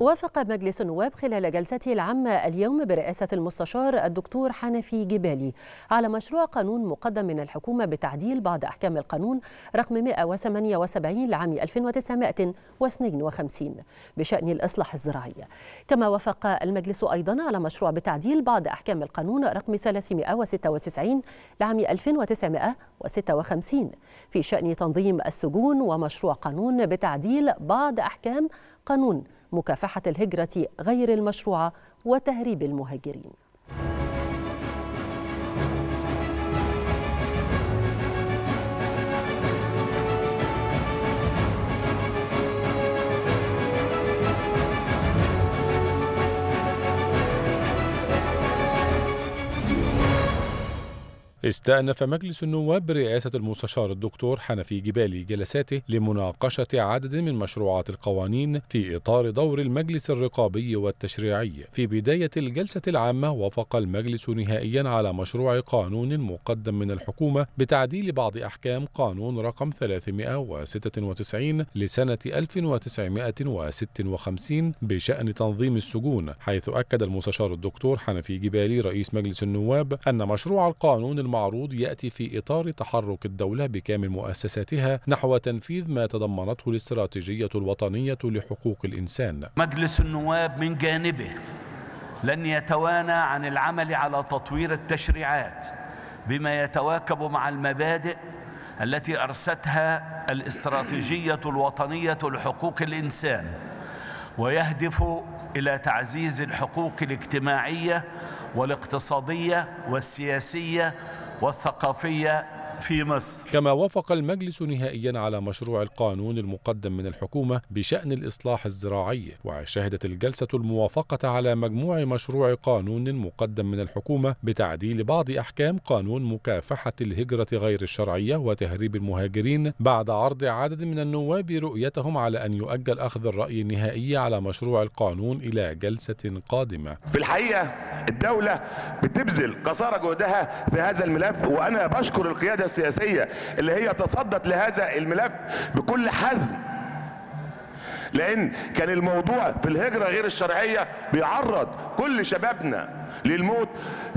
وافق مجلس النواب خلال جلسته العامة اليوم برئاسة المستشار الدكتور حنفي جبالي على مشروع قانون مقدم من الحكومة بتعديل بعض أحكام القانون رقم 178 لعام 1952 بشأن الإصلاح الزراعي كما وافق المجلس أيضا على مشروع بتعديل بعض أحكام القانون رقم 396 لعام 1956 في شأن تنظيم السجون ومشروع قانون بتعديل بعض أحكام قانون مكافحة الهجرة غير المشروعة وتهريب المهاجرين استأنف مجلس النواب برئاسة المستشار الدكتور حنفي جبالي جلساته لمناقشة عدد من مشروعات القوانين في إطار دور المجلس الرقابي والتشريعي في بداية الجلسة العامة وافق المجلس نهائيا على مشروع قانون مقدم من الحكومة بتعديل بعض أحكام قانون رقم 396 لسنة 1956 بشأن تنظيم السجون حيث أكد المستشار الدكتور حنفي جبالي رئيس مجلس النواب أن مشروع القانون المعروف المعروض يأتي في إطار تحرك الدولة بكامل مؤسساتها نحو تنفيذ ما تضمنته الاستراتيجية الوطنية لحقوق الإنسان مجلس النواب من جانبه لن يتوانى عن العمل على تطوير التشريعات بما يتواكب مع المبادئ التي أرستها الاستراتيجية الوطنية لحقوق الإنسان ويهدف إلى تعزيز الحقوق الاجتماعية والاقتصادية والسياسية والثقافية في مصر كما وافق المجلس نهائيا على مشروع القانون المقدم من الحكومة بشأن الإصلاح الزراعي وشهدت الجلسة الموافقة على مجموع مشروع قانون مقدم من الحكومة بتعديل بعض أحكام قانون مكافحة الهجرة غير الشرعية وتهريب المهاجرين بعد عرض عدد من النواب رؤيتهم على أن يؤجل أخذ الرأي النهائي على مشروع القانون إلى جلسة قادمة في الحقيقة الدولة بتبذل قصارى جهدها في هذا الملف وأنا بشكر القيادة السياسية اللي هي تصدت لهذا الملف بكل حزم لأن كان الموضوع في الهجرة غير الشرعية بيعرض كل شبابنا للموت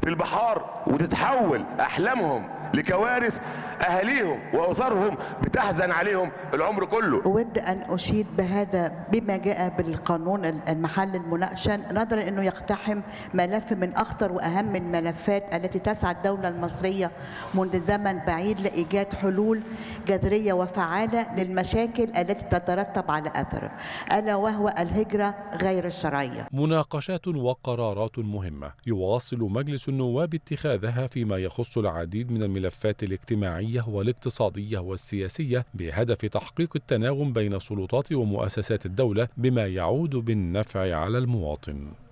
في البحار وتتحول أحلامهم لكوارث اهاليهم واسرهم بتحزن عليهم العمر كله. اود ان اشيد بهذا بما جاء بالقانون المحل المناقشه نظرا انه يقتحم ملف من اخطر واهم الملفات التي تسعى الدوله المصريه منذ زمن بعيد لايجاد حلول جذريه وفعاله للمشاكل التي تترتب على اثره الا وهو الهجره غير الشرعيه. مناقشات وقرارات مهمه يواصل مجلس النواب اتخاذها فيما يخص العديد من الملفات الملفات الاجتماعية والاقتصادية والسياسية بهدف تحقيق التناغم بين سلطات ومؤسسات الدولة بما يعود بالنفع على المواطن